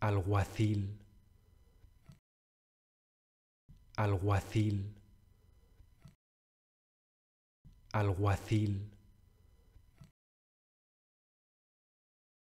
alguacil, alguacil, alguacil.